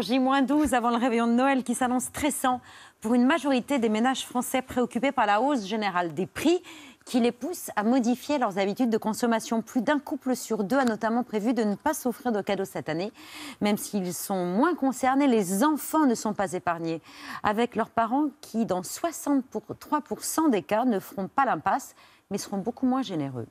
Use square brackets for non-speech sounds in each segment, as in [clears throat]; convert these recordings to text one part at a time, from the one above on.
J-12 avant le réveillon de Noël qui s'annonce stressant pour une majorité des ménages français préoccupés par la hausse générale des prix qui les pousse à modifier leurs habitudes de consommation. Plus d'un couple sur deux a notamment prévu de ne pas s'offrir de cadeaux cette année. Même s'ils sont moins concernés, les enfants ne sont pas épargnés. Avec leurs parents qui, dans 63% des cas, ne feront pas l'impasse, mais seront beaucoup moins généreux.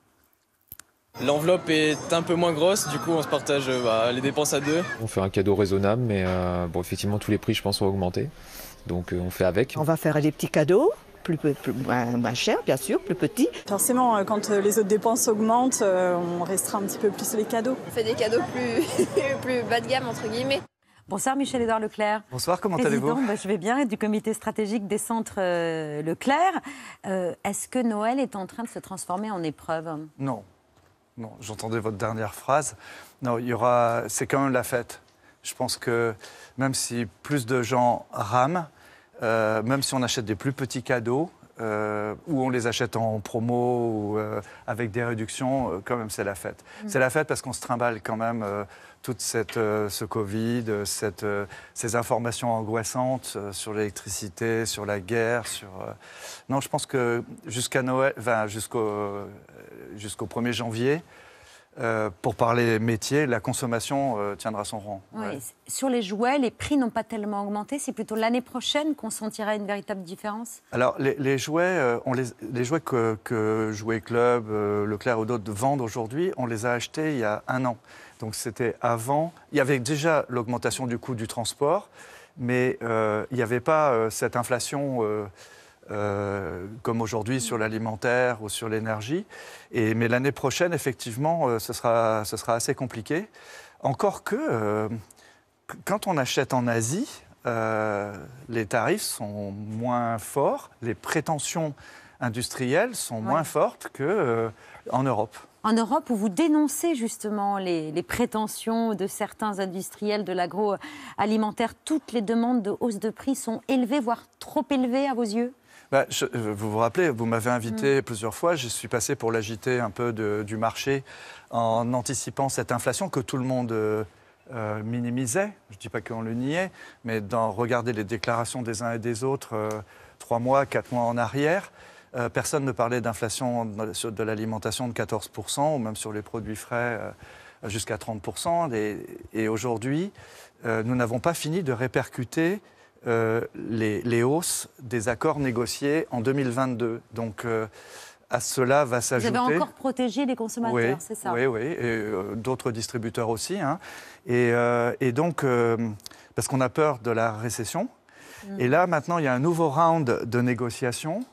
L'enveloppe est un peu moins grosse, du coup on se partage euh, bah, les dépenses à deux. On fait un cadeau raisonnable, mais euh, bon, effectivement tous les prix je pense ont augmenté, donc euh, on fait avec. On va faire des petits cadeaux, plus, moins, bien sûr, plus petit. Forcément, quand les autres dépenses augmentent, on restera un petit peu plus les cadeaux. On fait des cadeaux plus, [laughs] plus bas de gamme entre guillemets. Bonsoir michel edouard Leclerc. Bonsoir, comment allez-vous bah, Je vais bien, du comité stratégique des centres Leclerc. Est-ce que Noël est en train de se transformer en épreuve Non, j'entendais votre dernière phrase. Non, il y aura. C'est quand même la fête. Je pense que même si plus de gens rament, euh, même si on achète des plus petits cadeaux, euh, où on les achète en promo ou euh, avec des réductions, euh, quand même c'est la fête. Mm. C'est la fête parce qu'on se trimballe quand même toute ce Covid, cette, ces informations angoissantes sur l'électricité, sur la guerre, sur non, je pense que jusqu'à Noël, jusqu'au jusqu'au 1er janvier, euh, pour parler métier, la consommation euh, tiendra son rang. Sur les jouets, les prix n'ont pas tellement augmenté. C'est plutôt l'année prochaine qu'on sentira une véritable différence Alors, les, jouets, euh, on les, jouets que, que Jouet Club, Leclerc ou d'autres vendent aujourd'hui, on les a achetés il y a un an. Donc, c'était avant. Il y avait déjà l'augmentation du coût du transport, mais il n'y avait pas cette inflation euh, comme aujourd'hui sur l'alimentaire ou sur l'énergie. mais l'année prochaine, effectivement, euh, ce, sera, sera assez compliqué. Encore que, euh, quand on achète en Asie, les tarifs sont moins forts, les prétentions industrielles sont moins fortes qu'en Europe en Europe où vous dénoncez justement les prétentions de certains industriels de l'agroalimentaire. Toutes les demandes de hausse de prix sont élevées, voire trop élevées à vos yeux bah, je, euh, vous vous rappelez, vous m'avez invité mm. plusieurs fois, je suis passé pour l'agiter un peu du marché en anticipant cette inflation que tout le monde euh, euh, minimisait. Je ne dis pas qu'on le niait, mais dans regarder les déclarations des uns et des autres, trois mois, quatre mois en arrière, personne ne parlait d'inflation de l'alimentation de 14%, ou même sur les produits frais jusqu'à 30%. et aujourd'hui, nous n'avons pas fini de répercuter euh, les, hausses des accords négociés en 2022. Donc euh, à cela va s'ajouter. Vous avez encore protégé les consommateurs, c'est ça Oui, oui, et euh, d'autres distributeurs aussi. Hein. Et, donc, parce qu'on a peur de la récession. Mm. Et là, maintenant, il y a un nouveau round de négociations.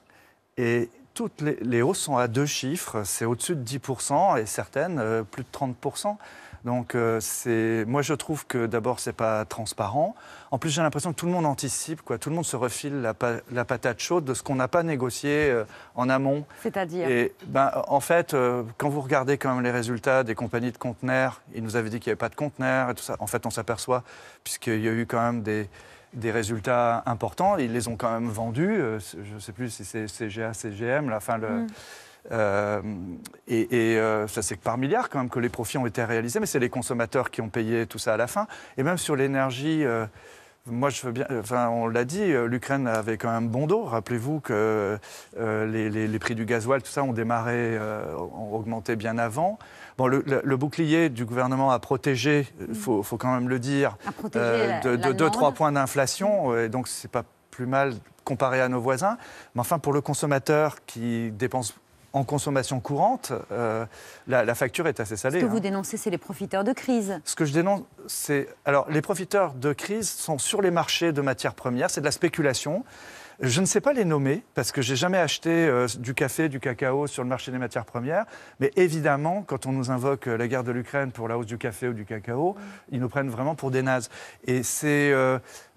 Et toutes les hausses sont à deux chiffres. C'est au-dessus de 10% et certaines, plus de 30%. Donc, euh, c'est, moi, je trouve que d'abord, c'est pas transparent. En plus, j'ai l'impression que tout le monde anticipe, quoi. Tout le monde se refile la, patate chaude de ce qu'on n'a pas négocié euh, en amont. C'est-à-dire Et ben, en fait, euh, quand vous regardez quand même les résultats des compagnies de conteneurs, ils nous avaient dit qu'il n'y avait pas de conteneurs et tout ça. En fait, on s'aperçoit, puisqu'il y a eu quand même des résultats importants. Ils les ont quand même vendus. Je ne sais plus si c'est CGA, CGM, la le. Mmh. Euh, et, euh, ça, c'est par milliards quand même que les profits ont été réalisés, mais c'est les consommateurs qui ont payé tout ça à la fin. Et même sur l'énergie, euh, moi, je veux bien. Enfin, on l'a dit, l'Ukraine avait quand même bon dos. Rappelez-vous que les, les, prix du gasoil, tout ça, ont démarré, ont augmenté bien avant. Bon, le, bouclier du gouvernement a protégé, il faut, faut, quand même le dire, de 2-3 points d'inflation. et donc, c'est pas plus mal comparé à nos voisins. Mais enfin, pour le consommateur qui dépense en consommation courante, euh, la, facture est assez salée. Ce que hein. vous dénoncez, c'est les profiteurs de crise. Ce que je dénonce, c'est. Alors, les profiteurs de crise sont sur les marchés de matières premières, c'est de la spéculation. Je ne sais pas les nommer parce que j'ai jamais acheté euh, du café, du cacao sur le marché des matières premières. Mais évidemment, quand on nous invoque euh, la guerre de l'Ukraine pour la hausse du café ou du cacao, ils nous prennent vraiment pour des nazes. Et c'est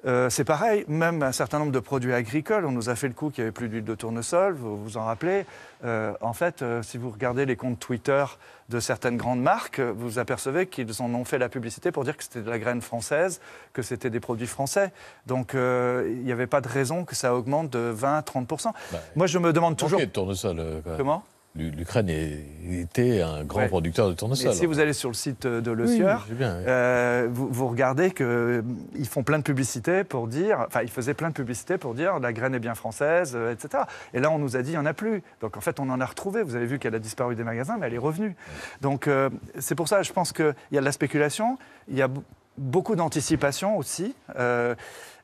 euh, c'est pareil, même un certain nombre de produits agricoles, on nous a fait le coup qu'il n'y avait plus d'huile de tournesol, vous vous en rappelez. Euh, en fait, euh, si vous regardez les comptes Twitter de certaines grandes marques, vous apercevez qu'ils en ont fait la publicité pour dire que c'était de la graine française, que c'était des produits français. Donc il n'y avait pas de raison que ça augmente de 20-30%. Bah, Moi, je me demande toujours... tournesol, Comment L'Ukraine était un grand producteur de tournesols. si vous allez sur le site euh, de Le euh, vous, regardez qu'ils euh, font plein de publicités pour dire, enfin, ils faisaient plein de publicités pour dire la graine est bien française, etc. Et là, on nous a dit, il n'y en a plus. Donc, en fait, on en a retrouvé. Vous avez vu qu'elle a disparu des magasins, mais elle est revenue. Donc, c'est pour ça, je pense qu'il y a de la spéculation, il y a beaucoup d'anticipation aussi.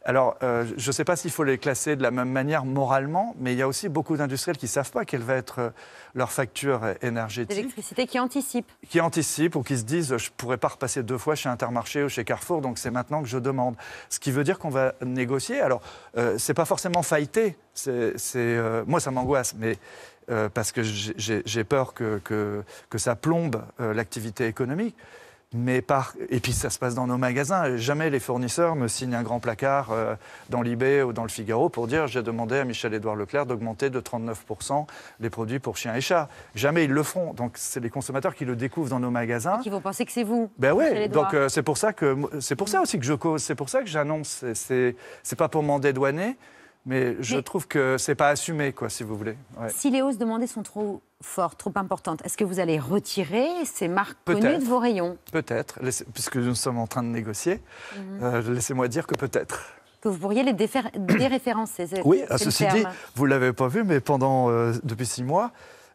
Alors, euh, je ne sais pas s'il faut les classer de la même manière moralement, mais il y a aussi beaucoup d'industriels qui ne savent pas quelle va être euh, leur facture énergétique. L'électricité qui anticipe. Qui anticipe ou qui se disent je ne pourrais pas repasser deux fois chez Intermarché ou chez Carrefour, donc c'est maintenant que je demande. Ce qui veut dire qu'on va négocier. Alors, euh, ce n'est pas forcément faillité. C'est, moi, ça m'angoisse, mais parce que j'ai peur que, que ça plombe l'activité économique. Mais par... Et puis ça se passe dans nos magasins. Jamais les fournisseurs me signent un grand placard euh, dans l'Ebay ou dans le Figaro pour dire j'ai demandé à Michel-Édouard Leclerc d'augmenter de 39% les produits pour chiens et chats. Jamais ils le feront. Donc c'est les consommateurs qui le découvrent dans nos magasins. Qui vont penser que c'est vous. Ben oui. Donc euh, c'est pour ça que c'est pour ça aussi que je cause. C'est pour ça que j'annonce. C'est pas pour m'en dédouaner. Mais je trouve que c'est pas assumé, quoi, si vous voulez. Si les hausses demandées sont trop fortes, trop importantes, est-ce que vous allez retirer ces marques connues de vos rayons Peut-être, puisque nous sommes en train de négocier. Mhm. Euh, laissez-moi dire que peut-être que vous pourriez les [clears throat] déréférencer. Oui, à ceci dit, vous ne l'avez pas vu, mais pendant, euh, depuis six mois,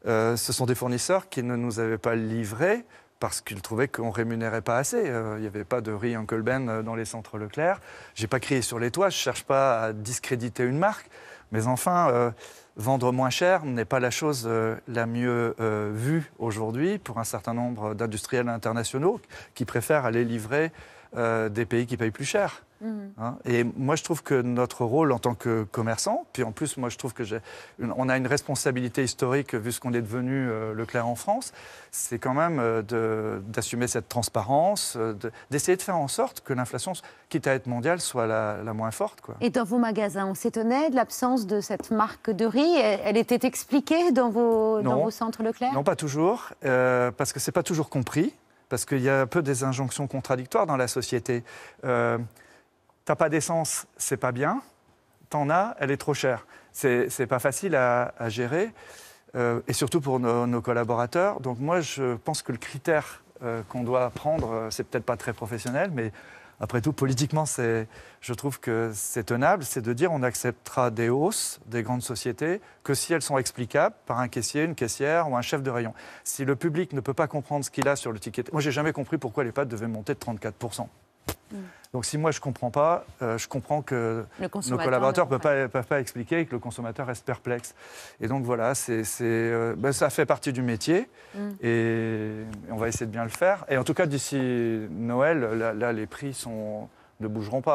euh, ce sont des fournisseurs qui ne nous avaient pas livré parce qu'ils trouvaient qu'on rémunérait pas assez. Euh, il n'y avait pas de riz Uncle Ben euh, dans les centres Leclerc. J'ai pas crié sur les toits, je ne cherche pas à discréditer une marque. Mais enfin, euh, vendre moins cher n'est pas la chose la mieux vue aujourd'hui pour un certain nombre d'industriels internationaux qui préfèrent aller livrer euh, des pays qui payent plus cher. Mhm. Hein. et moi, je trouve que notre rôle en tant que commerçant, puis en plus, moi, je trouve que on a une responsabilité historique vu ce qu'on est devenu euh, Leclerc en France, c'est quand même euh, d'assumer cette transparence, d'essayer de, faire en sorte que l'inflation, quitte à être mondiale, soit la, moins forte. Quoi. Et dans vos magasins, on s'étonnait de l'absence de cette marque de riz Elle, était expliquée dans vos, dans vos, centres Leclerc Non, pas toujours, parce que c'est pas toujours compris parce qu'il y a un peu des injonctions contradictoires dans la société. Euh, t'as pas d'essence, c'est pas bien. T'en as, elle est trop chère. C'est pas facile à, gérer, euh, et surtout pour nos, collaborateurs. Donc moi, je pense que le critère euh, qu'on doit prendre, c'est peut-être pas très professionnel, mais après tout, politiquement, je trouve que c'est tenable, c'est de dire on acceptera des hausses des grandes sociétés que si elles sont explicables par un caissier, une caissière ou un chef de rayon. Si le public ne peut pas comprendre ce qu'il a sur le ticket, moi j'ai jamais compris pourquoi les pâtes devaient monter de 34 donc si moi je ne comprends pas, euh, je comprends que nos collaborateurs ne peuvent pas, expliquer et que le consommateur reste perplexe. Et donc voilà, c'est, euh, ben, ça fait partie du métier mm. et, on va essayer de bien le faire. Et en tout cas, d'ici Noël, là, les prix ne bougeront pas.